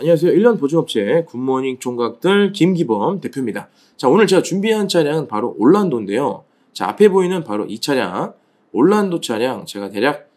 안녕하세요. 1년 보증업체 굿모닝 총각들 김기범 대표입니다. 자, 오늘 제가 준비한 차량은 바로 올란도인데요. 자, 앞에 보이는 바로 이 차량, 올란도 차량 제가 대략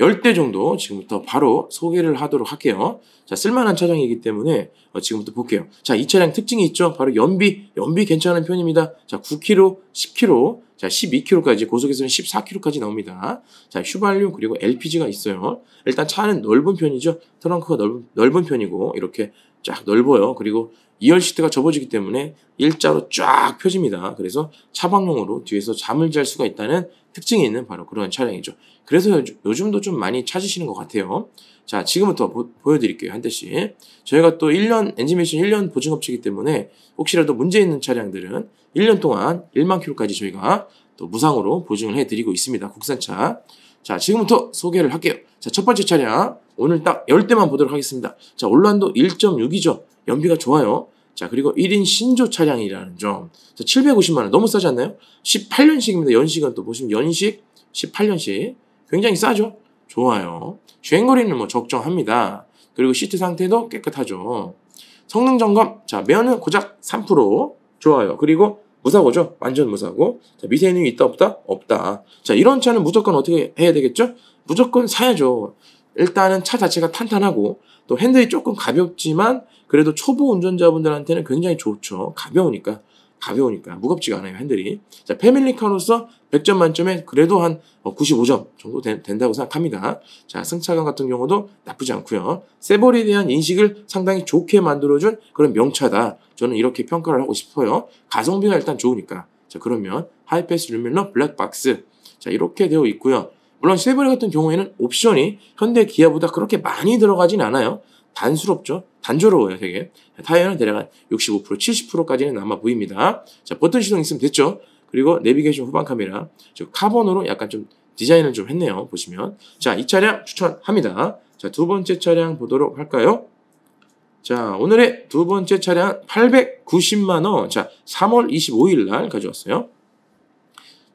10대 정도 지금부터 바로 소개를 하도록 할게요. 자, 쓸만한 차량이기 때문에 어, 지금부터 볼게요. 자, 이 차량 특징이 있죠? 바로 연비, 연비 괜찮은 편입니다. 자, 9km, 10km 자, 12km까지 고속에서는 14km까지 나옵니다. 자, 휘발유 그리고 LPG가 있어요. 일단 차는 넓은 편이죠. 트렁크가 넓은, 넓은 편이고 이렇게 쫙 넓어요. 그리고 2열 시트가 접어지기 때문에 일자로 쫙 펴집니다. 그래서 차방용으로 뒤에서 잠을 잘 수가 있다는 특징이 있는 바로 그런 차량이죠. 그래서 요즘도 좀 많이 찾으시는 것 같아요. 자, 지금부터 보, 여드릴게요한 대씩. 저희가 또 1년, 엔진미션 1년 보증업체이기 때문에 혹시라도 문제 있는 차량들은 1년 동안 1만 킬로까지 저희가 또 무상으로 보증을 해드리고 있습니다. 국산차. 자, 지금부터 소개를 할게요. 자, 첫 번째 차량. 오늘 딱 10대만 보도록 하겠습니다. 자, 올란도 1.6이죠. 연비가 좋아요. 자, 그리고 1인 신조 차량이라는 점. 자, 750만원. 너무 싸지 않나요? 18년식입니다. 연식은 또 보시면 연식 18년식. 굉장히 싸죠? 좋아요. 주행거리는 뭐 적정합니다. 그리고 시트 상태도 깨끗하죠. 성능 점검. 자, 면은 고작 3%. 좋아요. 그리고 무사고죠. 완전 무사고. 자, 밑에 있는 있다 없다? 없다. 자, 이런 차는 무조건 어떻게 해야 되겠죠? 무조건 사야죠. 일단은 차 자체가 탄탄하고 또 핸들이 조금 가볍지만 그래도 초보 운전자분들한테는 굉장히 좋죠. 가벼우니까. 가벼우니까 무겁지가 않아요 핸들이 자 패밀리카로서 100점 만점에 그래도 한 95점 어, 정도 된, 다고 생각합니다 자 승차감 같은 경우도 나쁘지 않고요 세벌에 대한 인식을 상당히 좋게 만들어준 그런 명차다 저는 이렇게 평가를 하고 싶어요 가성비가 일단 좋으니까 자 그러면 하이패스 류밀러 블랙박스 자 이렇게 되어 있고요 물론 세벌 같은 경우에는 옵션이 현대 기아보다 그렇게 많이 들어가진 않아요 단수롭죠. 단조로워요, 되게. 타이어는 대략 65%, 70%까지는 아마 보입니다. 자, 버튼 시동 있으면 됐죠. 그리고 내비게이션 후방 카메라, 즉 카본으로 약간 좀 디자인을 좀 했네요. 보시면. 자, 이 차량 추천합니다. 자, 두 번째 차량 보도록 할까요? 자, 오늘의 두 번째 차량 890만원. 자, 3월 25일 날 가져왔어요.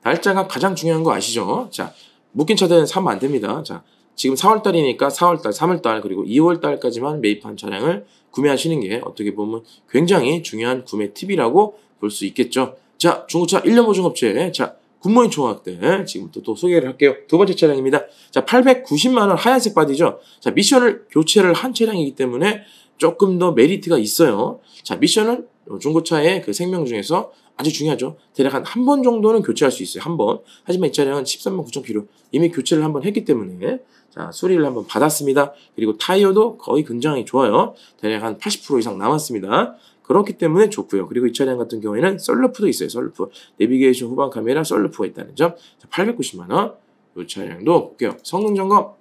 날짜가 가장 중요한 거 아시죠? 자, 묶인 차들은 사면 안 됩니다. 자, 지금 4월달이니까 4월달, 3월달 그리고 2월달까지만 매입한 차량을 구매하시는 게 어떻게 보면 굉장히 중요한 구매 팁이라고 볼 수 있겠죠. 자, 중고차 1년 보증업체 자 굿모닝 총학대 지금부터 또 소개를 할게요. 두 번째 차량입니다. 자, 890만 원 하얀색 바디죠. 자, 미션을 교체를 한 차량이기 때문에 조금 더 메리트가 있어요. 자, 미션은 어, 중고차의 그 생명 중에서 아주 중요하죠. 대략 한 한 번 정도는 교체할 수 있어요. 한 번. 하지만 이 차량은 13만 9천 킬로 이미 교체를 한 번 했기 때문에 자 수리를 한 번 받았습니다. 그리고 타이어도 거의 굉장히 좋아요. 대략 한 80% 이상 남았습니다. 그렇기 때문에 좋고요. 그리고 이 차량 같은 경우에는 썰루프도 있어요. 썰루프. 내비게이션 후방 카메라 썰루프가 있다는 점. 890만 원. 이 차량도 볼게요. 성능 점검.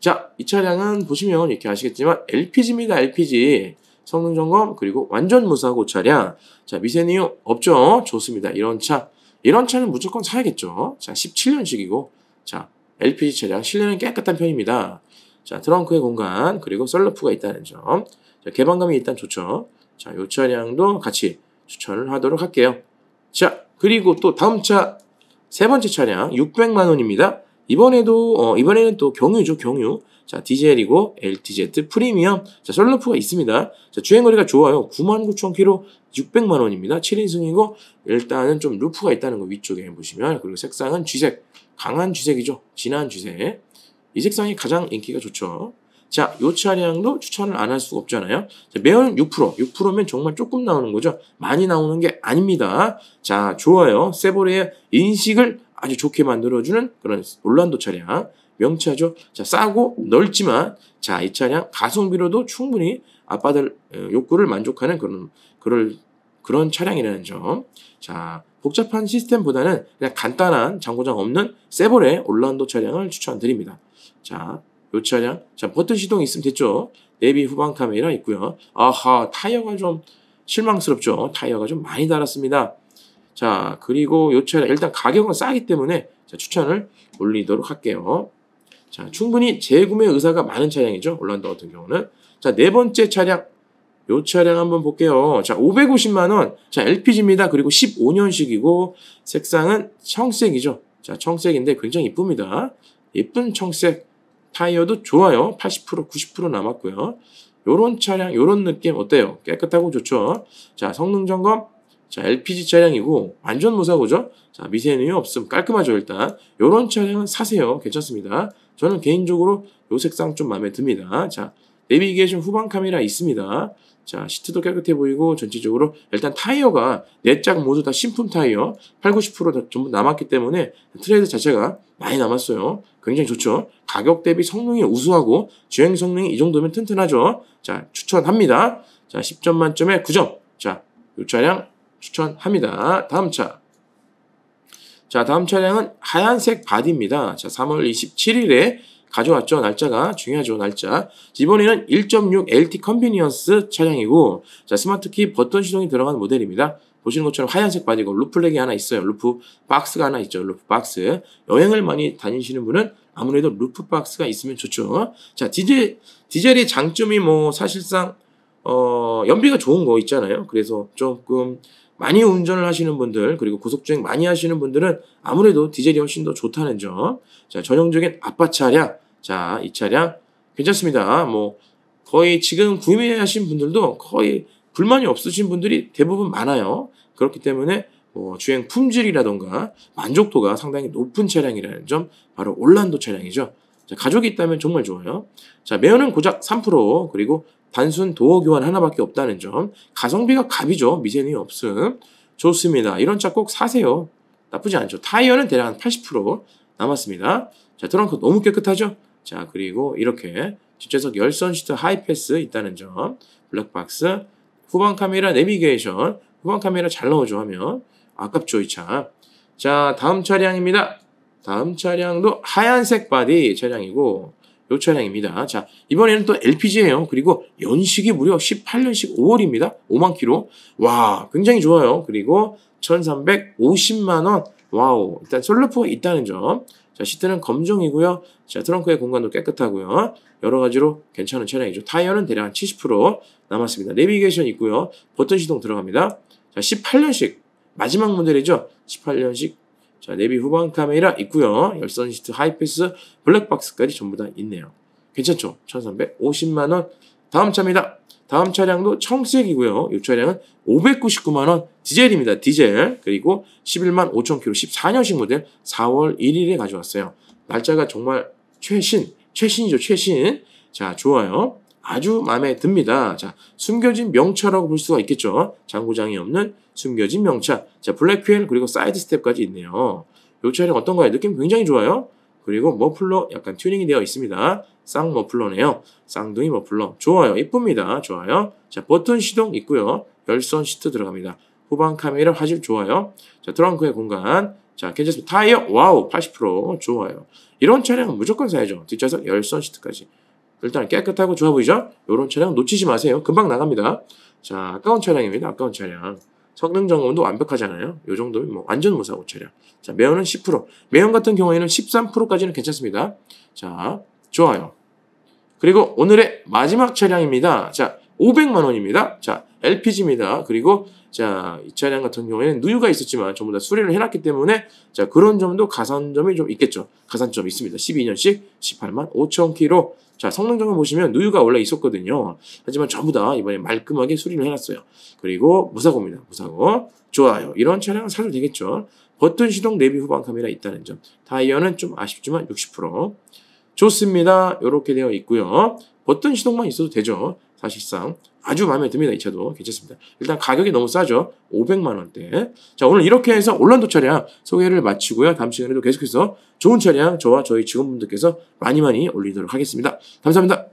자, 이 차량은 보시면 이렇게 아시겠지만 LPG입니다. LPG. 성능 점검 그리고 완전 무사고 차량 자 미세니용 없죠 좋습니다 이런 차 이런 차는 무조건 사야겠죠 자 17년식이고 자 LPG 차량 실내는 깨끗한 편입니다 자 트렁크의 공간 그리고 셀러프가 있다는 점 자, 개방감이 일단 좋죠 자요 차량도 같이 추천을 하도록 할게요 자 그리고 또 다음 차 세 번째 차량 600만원입니다 이번에도 어, 이번에는 또 경유죠 경유 자, DJL이고 LTZ 프리미엄. 자, 썰루프가 있습니다. 자, 주행거리가 좋아요. 99,000km 600만원입니다. 7인승이고, 일단은 좀 루프가 있다는 거 위쪽에 보시면, 그리고 색상은 쥐색. 강한 쥐색이죠. 진한 쥐색. 이 색상이 가장 인기가 좋죠. 자, 요 차량도 추천을 안 할 수가 없잖아요. 자, 매연 6%, 6%면 정말 조금 나오는 거죠. 많이 나오는 게 아닙니다. 자, 좋아요. 세보레의 인식을 아주 좋게 만들어주는 그런 올란도 차량. 명치하죠 자, 싸고 넓지만 자, 이 차량 가성비로도 충분히 아빠들 어, 욕구를 만족하는 그런 그런 그런 차량이라는 점. 자, 복잡한 시스템보다는 그냥 간단한 장고장 없는 세볼의 올란도 차량을 추천드립니다. 자, 요 차량. 자, 버튼 시동이 있으면 됐죠. 내비 후방 카메라 있고요. 아하, 타이어가 좀 실망스럽죠. 타이어가 좀 많이 달았습니다. 자, 그리고 요 차량 일단 가격은 싸기 때문에 자, 추천을 올리도록 할게요. 자, 충분히 재구매 의사가 많은 차량이죠. 올란도 같은 경우는. 자, 네 번째 차량. 요 차량 한번 볼게요. 자, 550만원. 자, LPG입니다. 그리고 15년식이고, 색상은 청색이죠. 자, 청색인데 굉장히 이쁩니다. 예쁜 청색. 타이어도 좋아요. 80%, 90% 남았고요. 요런 차량, 요런 느낌 어때요? 깨끗하고 좋죠? 자, 성능 점검 자, LPG 차량이고 안전 무사고죠. 자, 미세는 없음 깔끔하죠, 일단. 요런 차량은 사세요. 괜찮습니다. 저는 개인적으로 요 색상 좀 마음에 듭니다. 자, 내비게이션 후방 카메라 있습니다. 자, 시트도 깨끗해 보이고 전체적으로 일단 타이어가 네 짝 모두 다 신품 타이어 8, 90% 전부 남았기 때문에 트레이드 자체가 많이 남았어요. 굉장히 좋죠. 가격 대비 성능이 우수하고 주행 성능이 이 정도면 튼튼하죠. 자, 추천합니다. 자, 10점 만점에 9점. 자, 요 차량 추천합니다. 다음 차. 자, 다음 차량은 하얀색 바디입니다. 자, 3월 27일에 가져왔죠. 날짜가 중요하죠. 날짜. 이번에는 1.6 LT 컨비니언스 차량이고 자, 스마트키 버튼 시동이 들어간 모델입니다. 보시는 것처럼 하얀색 바디고 루플렉이 하나 있어요. 루프 박스가 하나 있죠. 루프 박스. 여행을 많이 다니시는 분은 아무래도 루프 박스가 있으면 좋죠. 자, 디젤 디젤의 장점이 뭐 사실상 어, 연비가 좋은 거 있잖아요. 그래서 조금 많이 운전을 하시는 분들 그리고 고속주행 많이 하시는 분들은 아무래도 디젤이 훨씬 더 좋다는 점. 자 전형적인 아빠 차량 자 이 차량 괜찮습니다. 뭐 거의 지금 구매하신 분들도 거의 불만이 없으신 분들이 대부분 많아요. 그렇기 때문에 뭐 주행 품질이라던가 만족도가 상당히 높은 차량이라는 점 바로 올란도 차량이죠. 자, 가족이 있다면 정말 좋아요. 자, 매연은 고작 3% 그리고 단순 도어 교환 하나밖에 없다는 점. 가성비가 갑이죠. 미세는 없음. 좋습니다. 이런 차 꼭 사세요. 나쁘지 않죠. 타이어는 대략 한 80% 남았습니다. 자, 트렁크 너무 깨끗하죠? 자, 그리고 이렇게 뒷좌석 열선 시트 하이패스 있다는 점. 블랙박스, 후방 카메라 내비게이션, 후방 카메라 잘 넣어줘 하면 아깝죠 이 차. 자, 다음 차량입니다. 다음 차량도 하얀색 바디 차량이고 요 차량입니다. 자 이번에는 또 LPG예요. 그리고 연식이 무려 18년식 5월입니다. 5만 키로와 굉장히 좋아요. 그리고 1,350만 원. 와우 일단 솔루프가 있다는 점. 자 시트는 검정이고요. 자 트렁크의 공간도 깨끗하고요. 여러 가지로 괜찮은 차량이죠. 타이어는 대략 한 70% 남았습니다. 내비게이션 있고요. 버튼 시동 들어갑니다. 자 18년식 마지막 모델이죠. 18년식 자, 내비 후방 카메라 있고요. 열선 시트, 하이패스, 블랙박스까지 전부 다 있네요. 괜찮죠? 1350만 원. 다음 차입니다. 다음 차량도 청색이고요. 이 차량은 599만 원 디젤입니다. 디젤. 그리고 11만 5천 킬로 14년식 모델 4월 1일에 가져왔어요. 날짜가 정말 최신, 최신이죠. 최신. 자, 좋아요. 아주 마음에 듭니다. 자, 숨겨진 명차라고 볼 수가 있겠죠. 장구장이 없는 숨겨진 명차. 자, 블랙휠 그리고 사이드 스텝까지 있네요. 요 차량 어떤가요? 느낌 굉장히 좋아요. 그리고 머플러 약간 튜닝이 되어 있습니다. 쌍 머플러네요. 쌍둥이 머플러. 좋아요. 이쁩니다. 좋아요. 자, 버튼 시동 있고요. 열선 시트 들어갑니다. 후방 카메라 화질 좋아요. 자, 트렁크의 공간. 자, 괜찮습니다. 타이어, 와우, 80%. 좋아요. 이런 차량은 무조건 사야죠. 뒷좌석 열선 시트까지. 일단 깨끗하고 좋아 보이죠? 요런 차량 놓치지 마세요. 금방 나갑니다. 자, 아까운 차량입니다. 아까운 차량. 성능 점검도 완벽하잖아요. 요 정도면 뭐 완전 무사고 차량. 자, 매연은 10%. 매연 같은 경우에는 13%까지는 괜찮습니다. 자, 좋아요. 그리고 오늘의 마지막 차량입니다. 자, 500만 원입니다. 자, LPG입니다. 그리고 자, 이 차량 같은 경우에는 누유가 있었지만 전부 다 수리를 해놨기 때문에 자, 그런 점도 가산점이 좀 있겠죠. 가산점 이 있습니다. 1 2년식 18만 5천 키로 자, 성능정을 보시면 누유가 원래 있었거든요. 하지만 전부 다 이번에 말끔하게 수리를 해놨어요. 그리고 무사고입니다. 무사고. 좋아요. 이런 차량은 사도 되겠죠. 버튼 시동 내비 후방 카메라 있다는 점. 타이어는 좀 아쉽지만 60%. 좋습니다. 이렇게 되어 있고요. 버튼 시동만 있어도 되죠. 사실상 아주 마음에 듭니다. 이 차도 괜찮습니다. 일단 가격이 너무 싸죠. 500만 원대. 자 오늘 이렇게 해서 올란도 차량 소개를 마치고요. 다음 시간에도 계속해서 좋은 차량 저와 저희 직원분들께서 많이 많이 올리도록 하겠습니다. 감사합니다.